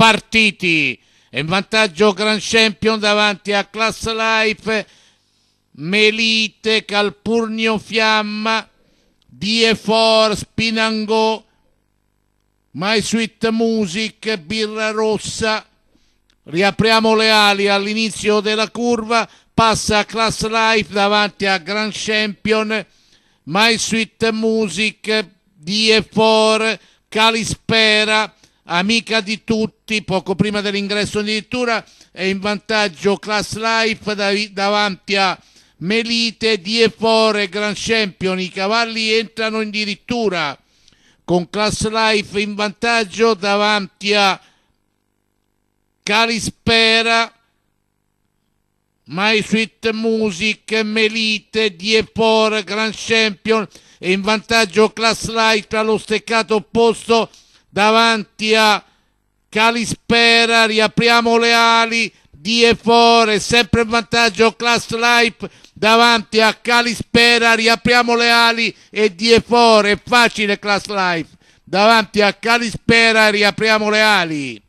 partiti e vantaggio Grand Champion davanti a Class Life, Melite, Calpurnio Fiamma, Diefor, Spinango, My Sweet Music, Birra Rossa. Riapriamo le ali all'inizio della curva, passa Class Life davanti a Grand Champion, My Sweet Music, DF4, Calispera, amica di tutti, poco prima dell'ingresso addirittura è in vantaggio Class Life dav davanti a Melite, Diefore, Grand Champion, i cavalli entrano addirittura con Class Life in vantaggio davanti a Calispera, My Sweet Music, Melite, Diefore, Grand Champion e in vantaggio Class Life allo steccato opposto davanti a Calispera, riapriamo le ali di Efore, sempre in vantaggio Class Life davanti a Calispera, riapriamo le ali e di Efore, facile Class Life, davanti a Calispera riapriamo le ali.